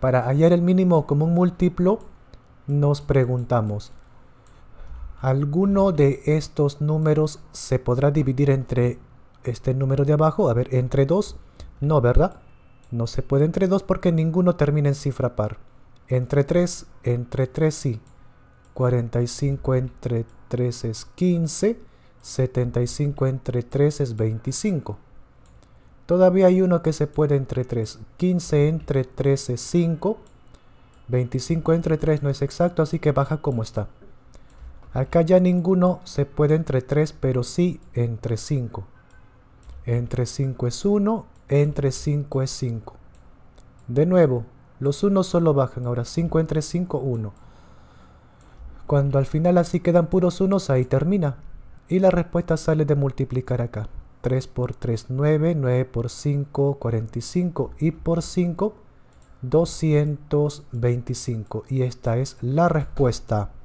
Para hallar el mínimo común múltiplo, nos preguntamos, ¿alguno de estos números se podrá dividir entre este número de abajo? A ver, ¿entre 2? No, ¿verdad? No se puede entre 2 porque ninguno termina en cifra par. Entre 3, entre 3 sí. 45 entre 3 es 15, 75 entre 3 es 25. Todavía hay uno que se puede entre 3. 15 entre 3 es 5. 25 entre 3 no es exacto, así que baja como está. Acá ya ninguno se puede entre 3, pero sí entre 5. Entre 5 es 1, entre 5 es 5. De nuevo, los unos solo bajan, ahora 5 entre 5, 1. Cuando al final así quedan puros unos, ahí termina. Y la respuesta sale de multiplicar acá. 3 por 3, 9. 9 por 5, 45. Y por 5, 225. Y esta es la respuesta.